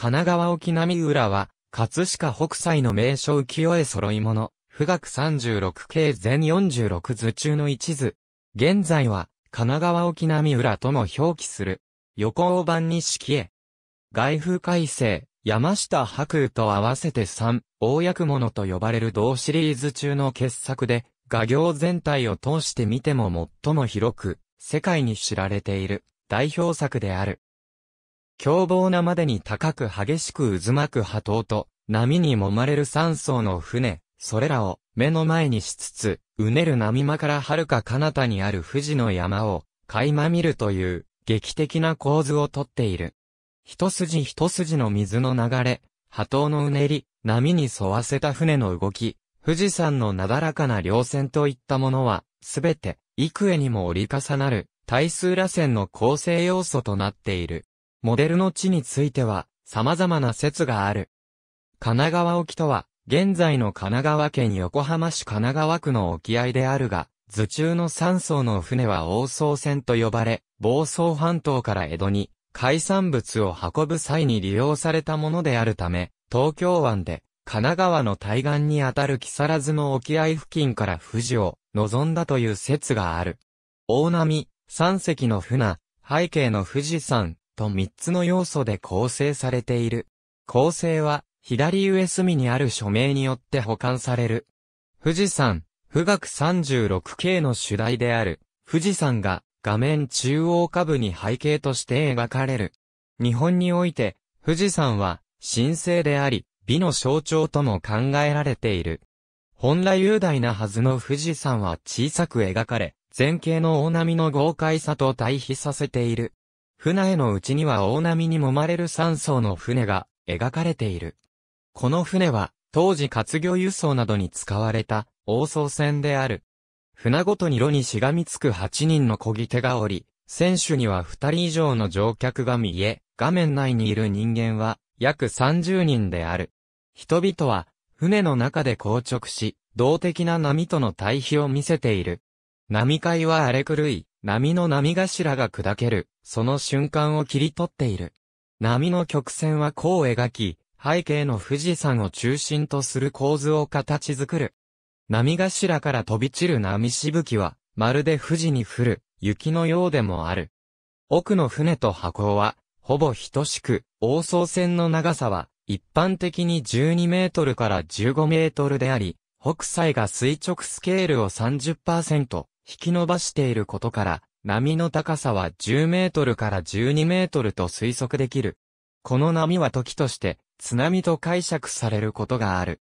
神奈川沖浪浦は、葛飾北斎の名所浮世絵揃い物、富岳36系全46図中の一図。現在は、神奈川沖浪浦とも表記する。横版に式絵。外風改正、山下白雨と合わせて三、大役物と呼ばれる同シリーズ中の傑作で、画業全体を通して見ても最も広く、世界に知られている、代表作である。凶暴なまでに高く激しく渦巻く波頭と、波に揉まれる3層の船、それらを目の前にしつつ、うねる波間から遥か彼方にある富士の山を、垣間見るという、劇的な構図をとっている。一筋一筋の水の流れ、波頭のうねり、波に沿わせた船の動き、富士山のなだらかな稜線といったものは、すべて、幾重にも折り重なる、対数螺旋の構成要素となっている。モデルの地については、様々な説がある。神奈川沖とは、現在の神奈川県横浜市神奈川区の沖合であるが、図中の3層の船は王層船と呼ばれ、房総半島から江戸に海産物を運ぶ際に利用されたものであるため、東京湾で神奈川の対岸にあたる木更津の沖合付近から富士を望んだという説がある。大波、三隻の船、背景の富士山、と3つの要素で構成されている。構成は、左上隅にある署名によって保管される。富士山、富岳 36K の主題である、富士山が画面中央下部に背景として描かれる。日本において、富士山は神聖であり、美の象徴とも考えられている。本来雄大なはずの富士山は小さく描かれ、前景の大波の豪快さと対比させている。船絵のうちには大波に揉まれる3層の船が描かれている。この船は、当時活魚輸送などに使われた、王層船である。船ごとに炉にしがみつく8人の漕ぎ手がおり、船首には2人以上の乗客が見え、画面内にいる人間は、約30人である。人々は、船の中で硬直し、動的な波との対比を見せている。波界は荒れ狂い、波の波頭が砕ける。その瞬間を切り取っている。波の曲線は弧を描き、背景の富士山を中心とする構図を形作る。波頭から飛び散る波しぶきは、まるで富士に降る、雪のようでもある。奥の船と箱は、ほぼ等しく、王層船の長さは、一般的に12メートルから15メートルであり、北斎が垂直スケールを30%引き伸ばしていることから、波の高さは10メートルから12メートルと推測できる。この波は時として津波と解釈されることがある。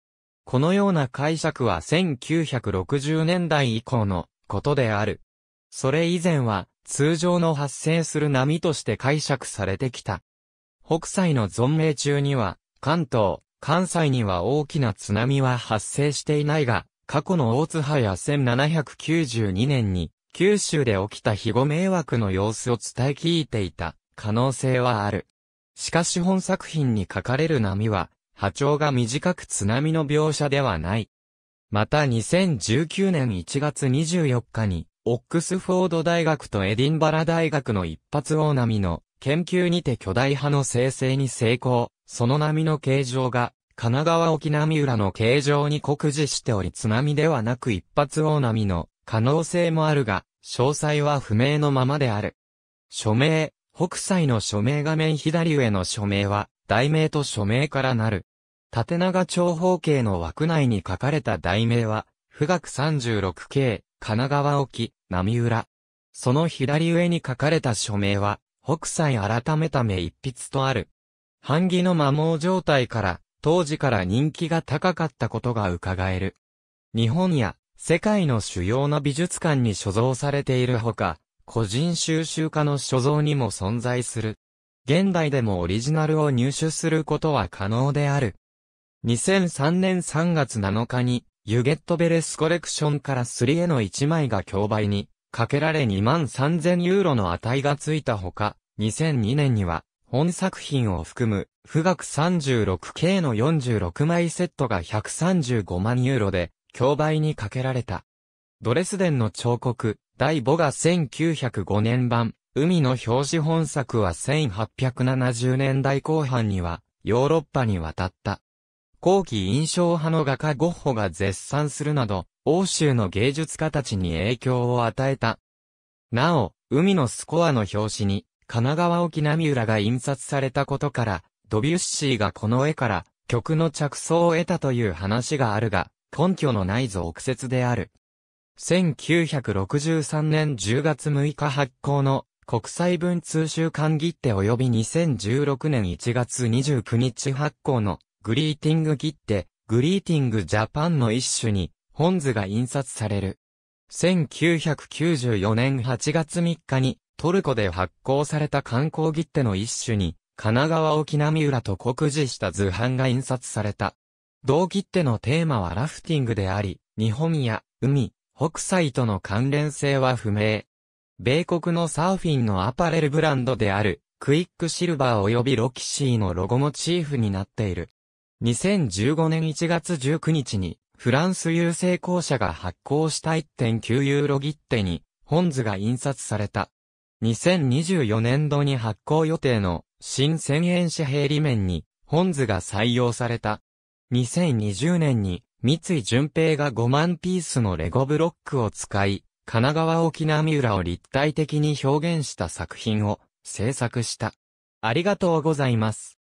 このような解釈は1960年代以降のことである。それ以前は通常の発生する波として解釈されてきた。北斎の存命中には関東、関西には大きな津波は発生していないが、過去の大津波や1792年に九州で起きた肥後迷惑の様子を伝え聞いていた可能性はある。しかし本作品に書かれる波は、波長が短く津波の描写ではない。また2019年1月24日に、オックスフォード大学とエディンバラ大学の一発大波の研究にて巨大波の生成に成功、その波の形状が神奈川沖波裏の形状に酷似しており津波ではなく一発大波の可能性もあるが、詳細は不明のままである。署名、北斎の署名画面左上の署名は、題名と署名からなる。縦長長方形の枠内に書かれた題名は、富岳36系、神奈川沖、波浦。その左上に書かれた署名は、北斎改めため一筆とある。版木の摩耗状態から、当時から人気が高かったことが伺える。日本や世界の主要な美術館に所蔵されているほか、個人収集家の所蔵にも存在する。現代でもオリジナルを入手することは可能である。2003年3月7日に、ユゲットベレスコレクションからリへの1枚が競売に、かけられ2万3000ユーロの値がついたほか、2002年には、本作品を含む、富岳 36K の46枚セットが135万ユーロで、競売にかけられた。ドレスデンの彫刻、第5が1905年版、海の表紙本作は1870年代後半には、ヨーロッパに渡った。後期印象派の画家ゴッホが絶賛するなど、欧州の芸術家たちに影響を与えた。なお、海のスコアの表紙に、神奈川沖並浦が印刷されたことから、ドビュッシーがこの絵から曲の着想を得たという話があるが、根拠のない続説である。1963年10月6日発行の国際文通週間切手及び2016年1月29日発行のグリーティング切手、グリーティングジャパンの一種に本図が印刷される。1994年8月3日にトルコで発行された観光切手の一種に神奈川沖波浦と酷似した図版が印刷された。同切手のテーマはラフティングであり、日本や海、北斎との関連性は不明。米国のサーフィンのアパレルブランドである、クイックシルバー及びロキシーのロゴモチーフになっている。2015年1月19日に、フランス郵政公社が発行した1.9ユーロ切手に、本図が印刷された。2024年度に発行予定の新1000円紙平裏面に、本図が採用された。2020年に三井淳平が5万ピースのレゴブロックを使い、神奈川沖三浦を立体的に表現した作品を制作した。ありがとうございます。